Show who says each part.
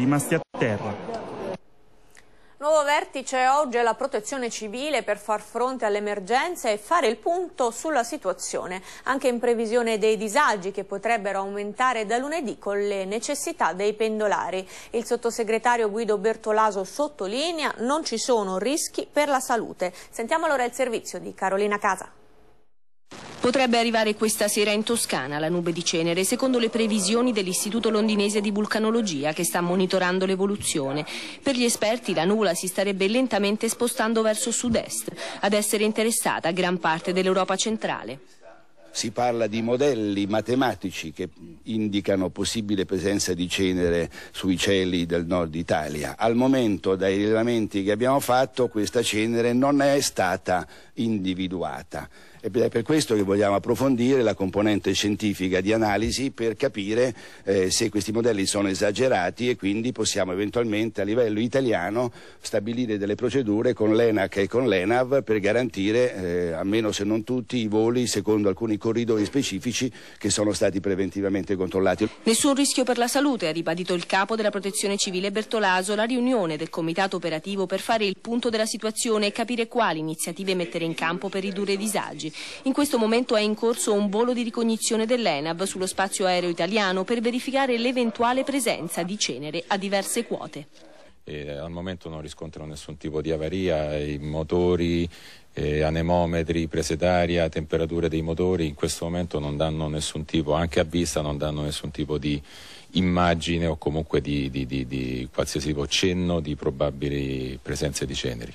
Speaker 1: rimasti a terra.
Speaker 2: Nuovo vertice oggi è la protezione civile per far fronte all'emergenza e fare il punto sulla situazione, anche in previsione dei disagi che potrebbero aumentare da lunedì con le necessità dei pendolari. Il sottosegretario Guido Bertolaso sottolinea non ci sono rischi per la salute. Sentiamo allora il servizio di Carolina Casa.
Speaker 3: Potrebbe arrivare questa sera in Toscana la nube di cenere, secondo le previsioni dell'Istituto londinese di vulcanologia che sta monitorando l'evoluzione. Per gli esperti la nuvola si starebbe lentamente spostando verso sud-est, ad essere interessata gran parte dell'Europa centrale
Speaker 1: si parla di modelli matematici che indicano possibile presenza di cenere sui cieli del nord Italia. Al momento, dai rilevamenti che abbiamo fatto, questa cenere non è stata individuata. Ed è per questo che vogliamo approfondire la componente scientifica di analisi per capire eh, se questi modelli sono esagerati e quindi possiamo eventualmente a livello italiano stabilire delle procedure con l'ENAC e con l'ENAV per garantire, eh, almeno se non tutti, i voli secondo alcuni corridoi specifici che sono stati preventivamente controllati.
Speaker 3: Nessun rischio per la salute, ha ribadito il capo della protezione civile Bertolaso alla riunione del comitato operativo per fare il punto della situazione e capire quali iniziative mettere in campo per ridurre i disagi. In questo momento è in corso un volo di ricognizione dell'ENAV sullo spazio aereo italiano per verificare l'eventuale presenza di cenere a diverse quote.
Speaker 4: E eh, al momento non riscontrano nessun tipo di avaria, i motori eh, anemometri, prese d'aria, temperature dei motori in questo momento non danno nessun tipo, anche a vista non danno nessun tipo di immagine o comunque di, di, di, di qualsiasi tipo cenno di probabili presenze di ceneri.